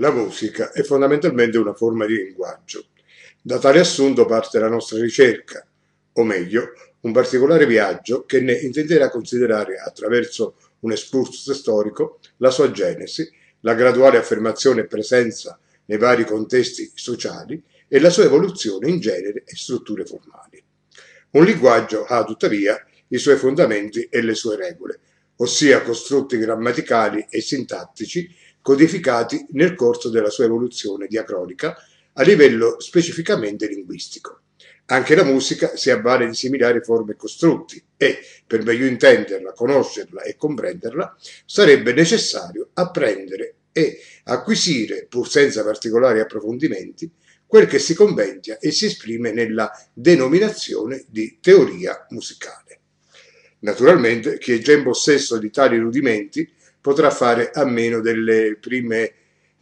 La musica è fondamentalmente una forma di linguaggio. Da tale assunto parte la nostra ricerca, o meglio, un particolare viaggio che ne intenderà considerare attraverso un escursus storico la sua genesi, la graduale affermazione e presenza nei vari contesti sociali e la sua evoluzione in genere e strutture formali. Un linguaggio ha tuttavia i suoi fondamenti e le sue regole, ossia costrutti grammaticali e sintattici codificati nel corso della sua evoluzione diacronica a livello specificamente linguistico. Anche la musica si avvale di similari forme e costrutti e, per meglio intenderla, conoscerla e comprenderla, sarebbe necessario apprendere e acquisire, pur senza particolari approfondimenti, quel che si conventia e si esprime nella denominazione di teoria musicale. Naturalmente, chi è già in possesso di tali rudimenti potrà fare a meno delle prime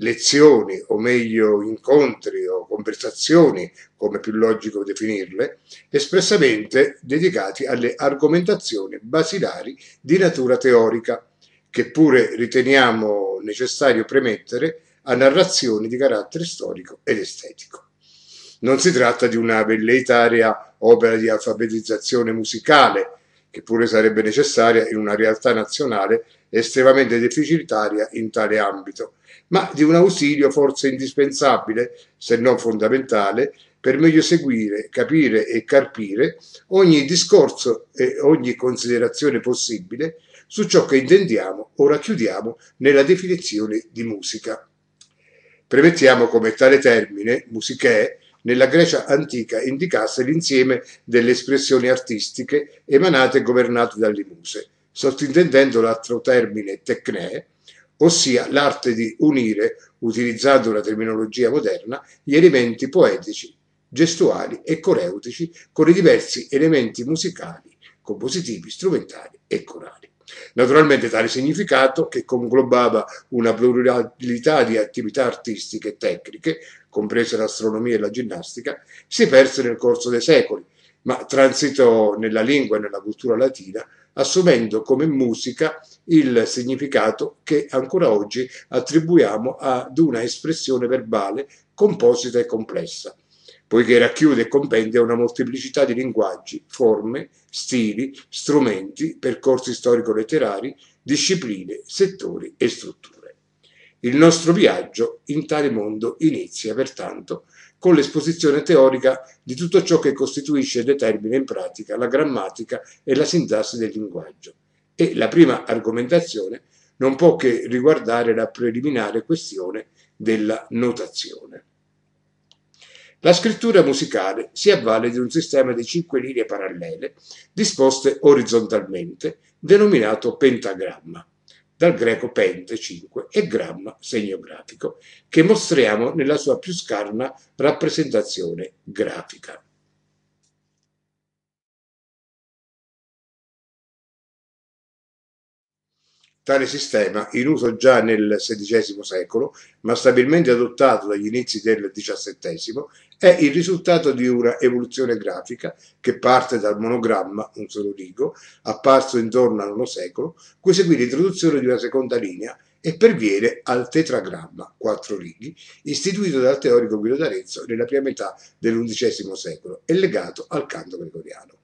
lezioni o meglio incontri o conversazioni, come più logico definirle, espressamente dedicati alle argomentazioni basilari di natura teorica, che pure riteniamo necessario premettere a narrazioni di carattere storico ed estetico. Non si tratta di una velleitaria opera di alfabetizzazione musicale, che pure sarebbe necessaria in una realtà nazionale estremamente deficitaria in tale ambito, ma di un ausilio forse indispensabile, se non fondamentale, per meglio seguire, capire e carpire ogni discorso e ogni considerazione possibile su ciò che intendiamo o racchiudiamo nella definizione di musica. Premettiamo come tale termine, musichè, nella Grecia antica indicasse l'insieme delle espressioni artistiche emanate e governate dalle muse, sottintendendo l'altro termine tecnè, ossia l'arte di unire, utilizzando una terminologia moderna, gli elementi poetici, gestuali e coreutici con i diversi elementi musicali, compositivi, strumentali e corali. Naturalmente tale significato, che conglobava una pluralità di attività artistiche e tecniche, comprese l'astronomia e la ginnastica, si perse nel corso dei secoli, ma transitò nella lingua e nella cultura latina assumendo come musica il significato che ancora oggi attribuiamo ad una espressione verbale composita e complessa, poiché racchiude e compende una molteplicità di linguaggi, forme, stili, strumenti, percorsi storico-letterari, discipline, settori e strutture. Il nostro viaggio in tale mondo inizia pertanto con l'esposizione teorica di tutto ciò che costituisce e determina in pratica la grammatica e la sintassi del linguaggio. E la prima argomentazione non può che riguardare la preliminare questione della notazione. La scrittura musicale si avvale di un sistema di cinque linee parallele disposte orizzontalmente, denominato pentagramma dal greco pente 5 e gramma segno grafico, che mostriamo nella sua più scarna rappresentazione grafica. Tale sistema, in uso già nel XVI secolo, ma stabilmente adottato dagli inizi del XVII, è il risultato di una evoluzione grafica che parte dal monogramma, un solo rigo, apparso intorno al IX secolo, cui seguì l'introduzione di una seconda linea e perviene al tetragramma, quattro righi, istituito dal teorico Guido d'Arezzo nella prima metà dell'undicesimo secolo e legato al canto gregoriano.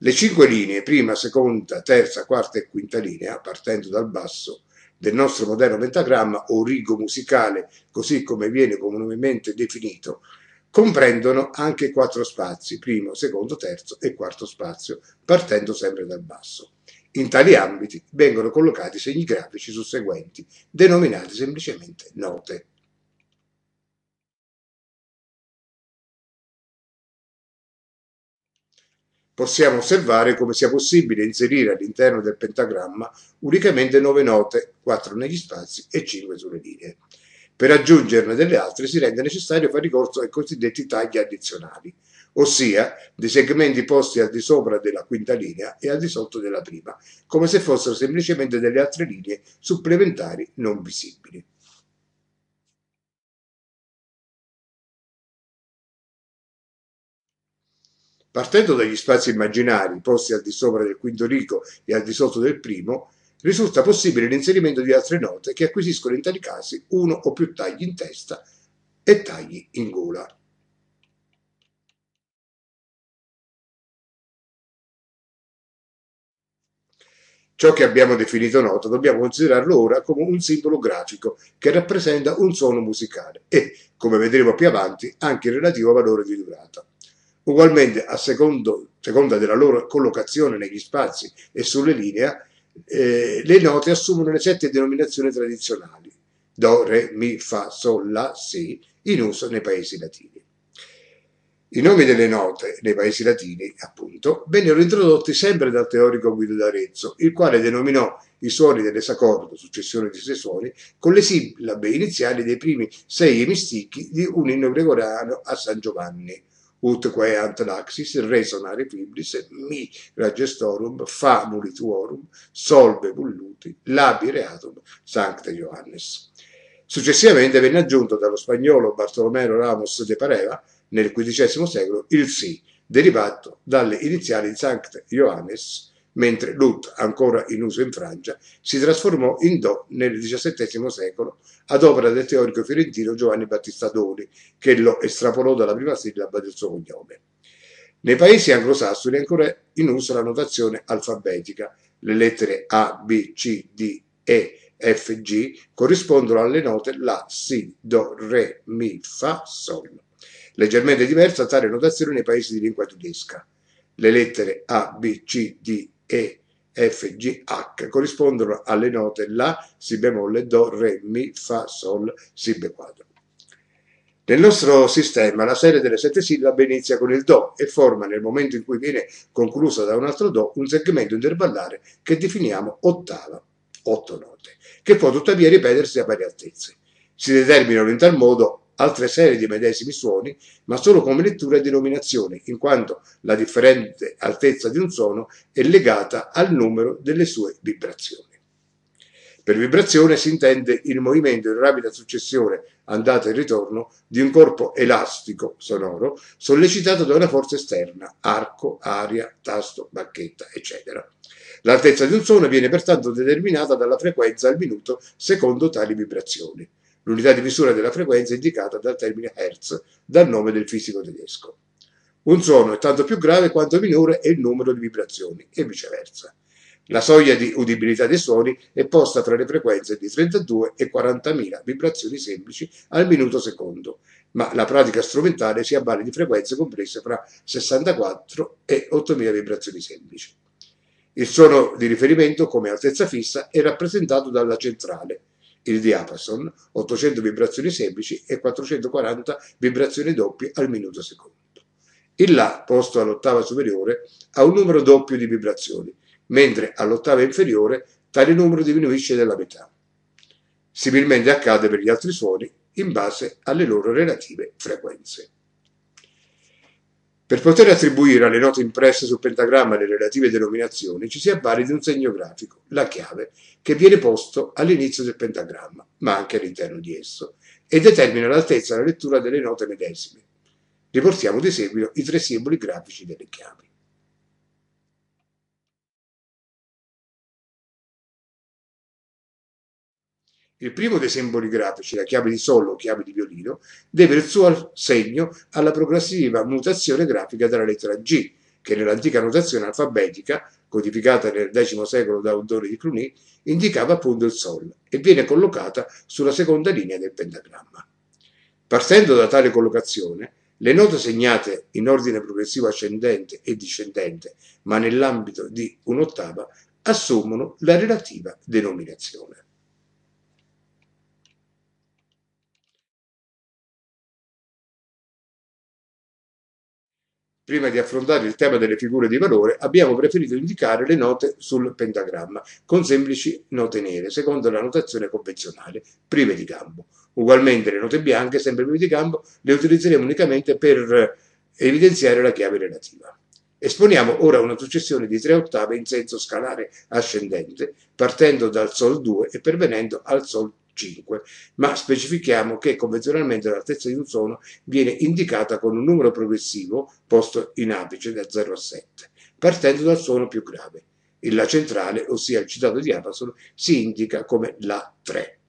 Le cinque linee, prima, seconda, terza, quarta e quinta linea, partendo dal basso del nostro moderno pentagramma o rigo musicale, così come viene comunemente definito, comprendono anche quattro spazi, primo, secondo, terzo e quarto spazio, partendo sempre dal basso. In tali ambiti vengono collocati segni grafici susseguenti, denominati semplicemente note. possiamo osservare come sia possibile inserire all'interno del pentagramma unicamente 9 note, 4 negli spazi e 5 sulle linee. Per aggiungerne delle altre si rende necessario fare ricorso ai cosiddetti tagli addizionali, ossia dei segmenti posti al di sopra della quinta linea e al di sotto della prima, come se fossero semplicemente delle altre linee supplementari non visibili. Partendo dagli spazi immaginari posti al di sopra del quinto rico e al di sotto del primo, risulta possibile l'inserimento di altre note che acquisiscono in tali casi uno o più tagli in testa e tagli in gola. Ciò che abbiamo definito nota dobbiamo considerarlo ora come un simbolo grafico che rappresenta un suono musicale e, come vedremo più avanti, anche il relativo valore di durata. Ugualmente, a secondo, seconda della loro collocazione negli spazi e sulle linee, eh, le note assumono le sette denominazioni tradizionali, do, re, mi, fa, sol, la, si, in uso nei paesi latini. I nomi delle note nei paesi latini, appunto, vennero introdotti sempre dal teorico Guido d'Arezzo, il quale denominò i suoni dell'esacordo, successione di sei suoni, con le sillabe iniziali dei primi sei emisticchi di un inno gregoriano a San Giovanni, ut quae ant laxis resonare fibris mi ragestorum famulituorum solve vulluti labi reatum sancte Ioannes. Successivamente venne aggiunto dallo spagnolo Bartolomeo Ramos de Pareva nel XV secolo il sì, derivato dalle iniziali di Sancte Ioannes mentre l'ut, ancora in uso in Francia, si trasformò in do nel XVII secolo ad opera del teorico fiorentino Giovanni Battista Doni, che lo estrapolò dalla prima sillaba del suo cognome. Nei paesi anglosassoni è ancora in uso la notazione alfabetica. Le lettere A, B, C, D, E, F, G corrispondono alle note La, Si, Do, Re, Mi, Fa, Sol. Leggermente diversa tale notazione nei paesi di lingua tedesca. Le lettere A, B, C, D, e F, G, H corrispondono alle note La, Si bemolle, Do, Re, Mi, Fa, Sol, Si be Nel nostro sistema la serie delle sette sillabe inizia con il Do e forma nel momento in cui viene conclusa da un altro Do un segmento intervallare che definiamo ottava, otto note, che può tuttavia ripetersi a varie altezze. Si determinano in tal modo altre serie di medesimi suoni, ma solo come lettura e denominazione, in quanto la differente altezza di un suono è legata al numero delle sue vibrazioni. Per vibrazione si intende il movimento in rapida successione, andata e ritorno, di un corpo elastico sonoro sollecitato da una forza esterna, arco, aria, tasto, bacchetta, eccetera. L'altezza di un suono viene pertanto determinata dalla frequenza al minuto secondo tali vibrazioni l'unità di misura della frequenza indicata dal termine Hertz, dal nome del fisico tedesco. Un suono è tanto più grave quanto minore è il numero di vibrazioni e viceversa. La soglia di udibilità dei suoni è posta tra le frequenze di 32 e 40.000 vibrazioni semplici al minuto secondo, ma la pratica strumentale si avvale di frequenze comprese fra 64 e 8.000 vibrazioni semplici. Il suono di riferimento come altezza fissa è rappresentato dalla centrale, il diapason, 800 vibrazioni semplici e 440 vibrazioni doppie al minuto secondo. Il La, posto all'ottava superiore, ha un numero doppio di vibrazioni, mentre all'ottava inferiore tale numero diminuisce della metà. Similmente accade per gli altri suoni in base alle loro relative frequenze. Per poter attribuire alle note impresse sul pentagramma le relative denominazioni ci si avvale di un segno grafico, la chiave, che viene posto all'inizio del pentagramma, ma anche all'interno di esso, e determina l'altezza della lettura delle note medesime. Riportiamo di seguito i tre simboli grafici delle chiavi. Il primo dei simboli grafici, la chiave di solo o chiave di violino, deve il suo segno alla progressiva mutazione grafica della lettera G, che nell'antica notazione alfabetica, codificata nel X secolo da Odore di Cluny, indicava appunto il Sol e viene collocata sulla seconda linea del pentagramma. Partendo da tale collocazione, le note segnate in ordine progressivo ascendente e discendente, ma nell'ambito di un'ottava, assumono la relativa denominazione. prima di affrontare il tema delle figure di valore, abbiamo preferito indicare le note sul pentagramma con semplici note nere, secondo la notazione convenzionale, prive di gambo. Ugualmente le note bianche, sempre prive di gambo, le utilizzeremo unicamente per eh, evidenziare la chiave relativa. Esponiamo ora una successione di tre ottave in senso scalare ascendente, partendo dal Sol 2 e pervenendo al Sol 3. 5, ma specifichiamo che convenzionalmente l'altezza di un suono viene indicata con un numero progressivo posto in apice da 0 a 7, partendo dal suono più grave. Il La centrale, ossia il citato di diapasono, si indica come La 3.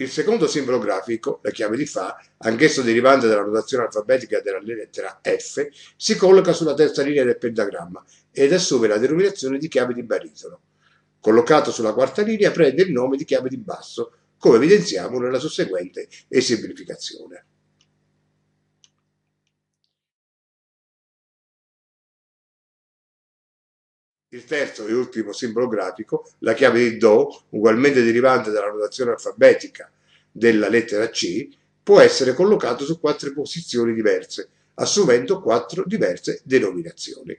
Il secondo simbolo grafico, la chiave di Fa, anch'esso derivante dalla notazione alfabetica della lettera F, si colloca sulla terza linea del pentagramma ed assume la denominazione di chiave di baritono. Collocato sulla quarta linea prende il nome di chiave di basso, come evidenziamo nella susseguente esemplificazione. Il terzo e ultimo simbolo grafico, la chiave di Do, ugualmente derivante dalla notazione alfabetica della lettera C, può essere collocato su quattro posizioni diverse, assumendo quattro diverse denominazioni.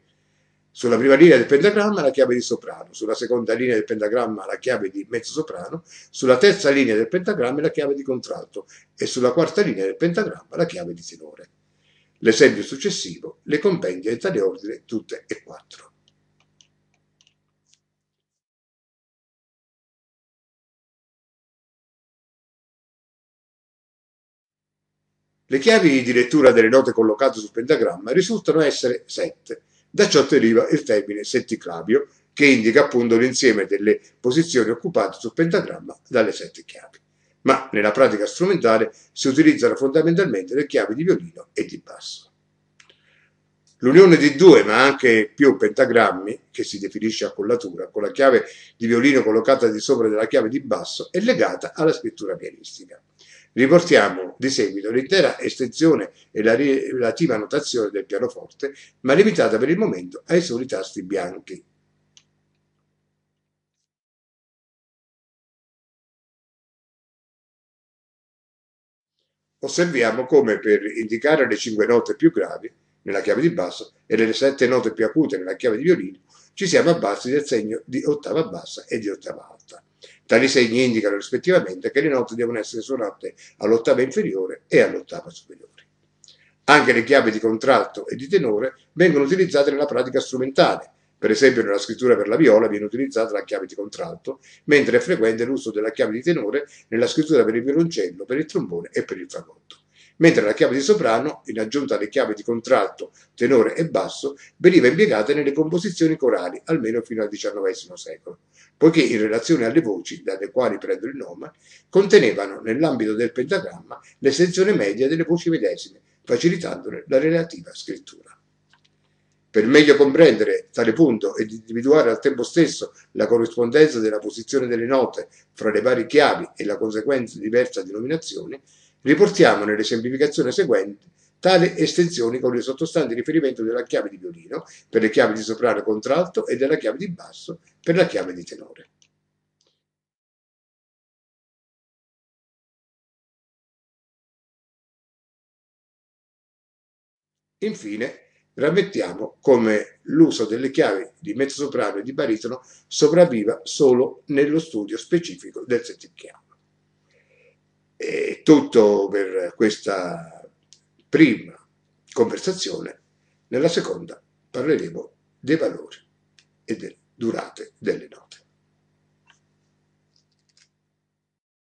Sulla prima linea del pentagramma la chiave di soprano, sulla seconda linea del pentagramma la chiave di mezzosoprano, sulla terza linea del pentagramma la chiave di contralto e sulla quarta linea del pentagramma la chiave di tenore. L'esempio successivo le compendia in tale ordine tutte e quattro. Le chiavi di lettura delle note collocate sul pentagramma risultano essere sette, da ciò deriva il termine setticlavio, che indica appunto l'insieme delle posizioni occupate sul pentagramma dalle sette chiavi. Ma nella pratica strumentale si utilizzano fondamentalmente le chiavi di violino e di basso. L'unione di due, ma anche più pentagrammi, che si definisce accollatura, con la chiave di violino collocata di sopra della chiave di basso, è legata alla scrittura pianistica. Riportiamo di seguito l'intera estensione e la relativa notazione del pianoforte, ma limitata per il momento ai soli tasti bianchi. osserviamo come per indicare le cinque note più gravi nella chiave di basso e le sette note più acute nella chiave di violino ci siamo abbassi del segno di ottava bassa e di ottava alta. Tali segni indicano rispettivamente che le note devono essere suonate all'ottava inferiore e all'ottava superiore. Anche le chiavi di contralto e di tenore vengono utilizzate nella pratica strumentale. Per esempio nella scrittura per la viola viene utilizzata la chiave di contralto, mentre è frequente l'uso della chiave di tenore nella scrittura per il violoncello, per il trombone e per il fagotto mentre la chiave di soprano, in aggiunta alle chiavi di contralto, tenore e basso, veniva impiegata nelle composizioni corali, almeno fino al XIX secolo, poiché in relazione alle voci, dalle quali prendo il nome, contenevano nell'ambito del pentagramma l'estensione media delle voci medesime, facilitandone la relativa scrittura. Per meglio comprendere tale punto e individuare al tempo stesso la corrispondenza della posizione delle note fra le varie chiavi e la conseguente diversa denominazione, Riportiamo nell'esemplificazione seguente tale estensione con il sottostante riferimento della chiave di violino per le chiavi di soprano contralto e della chiave di basso per la chiave di tenore. Infine, rammettiamo come l'uso delle chiavi di mezzosoprano e di baritono sopravviva solo nello studio specifico del setticchiano. È tutto per questa prima conversazione. Nella seconda parleremo dei valori e delle durate delle note.